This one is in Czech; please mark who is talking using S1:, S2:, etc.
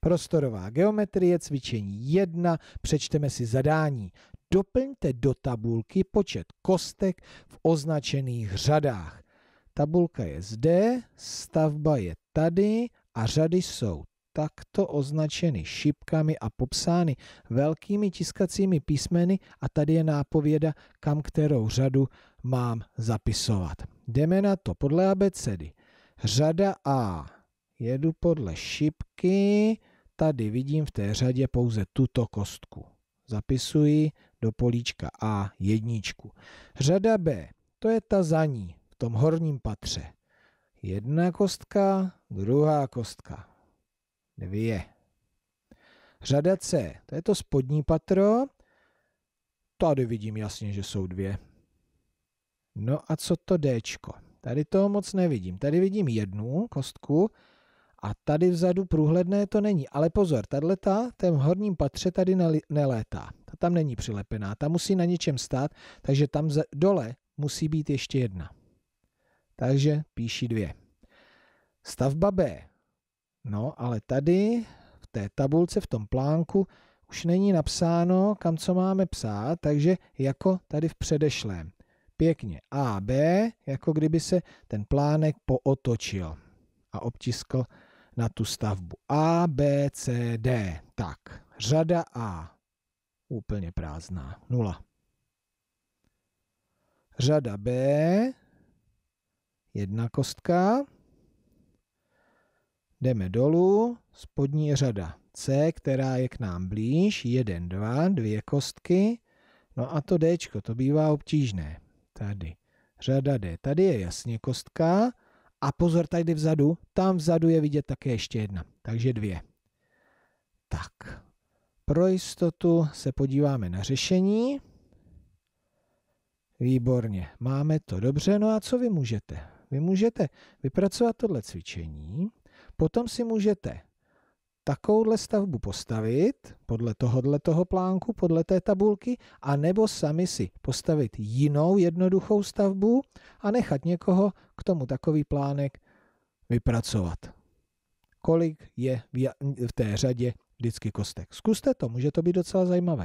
S1: Prostorová geometrie, cvičení 1, přečteme si zadání. Doplňte do tabulky počet kostek v označených řadách. Tabulka je zde, stavba je tady a řady jsou takto označeny šipkami a popsány velkými tiskacími písmeny a tady je nápověda, kam kterou řadu mám zapisovat. Jdeme na to podle abecedy. Řada A. Jedu podle šipky, Tady vidím v té řadě pouze tuto kostku. Zapisuji do políčka A jedničku. Řada B, to je ta za ní, v tom horním patře. Jedna kostka, druhá kostka. Dvě. Řada C, to je to spodní patro. Tady vidím jasně, že jsou dvě. No a co to Dčko? Tady toho moc nevidím. Tady vidím jednu kostku a tady vzadu průhledné to není. Ale pozor, tato, ten horním patře tady nelétá. Ta tam není přilepená. Ta musí na něčem stát, takže tam dole musí být ještě jedna. Takže píši dvě. Stavba B. No, ale tady v té tabulce, v tom plánku, už není napsáno, kam co máme psát, takže jako tady v předešlém. Pěkně A, B, jako kdyby se ten plánek pootočil a obtiskl na tu stavbu. A, B, C, D. Tak, řada A. Úplně prázdná. Nula. Řada B. Jedna kostka. Jdeme dolů. Spodní řada C, která je k nám blíž. 1, 2, dvě kostky. No a to D, to bývá obtížné. Tady. Řada D. Tady je jasně kostka. A pozor, tady vzadu, tam vzadu je vidět také ještě jedna, takže dvě. Tak, pro jistotu se podíváme na řešení. Výborně, máme to dobře. No a co vy můžete? Vy můžete vypracovat tohle cvičení, potom si můžete takovouhle stavbu postavit podle tohohle toho plánku, podle té tabulky, a nebo sami si postavit jinou jednoduchou stavbu a nechat někoho k tomu takový plánek vypracovat. Kolik je v té řadě vždycky kostek. Zkuste to, může to být docela zajímavé.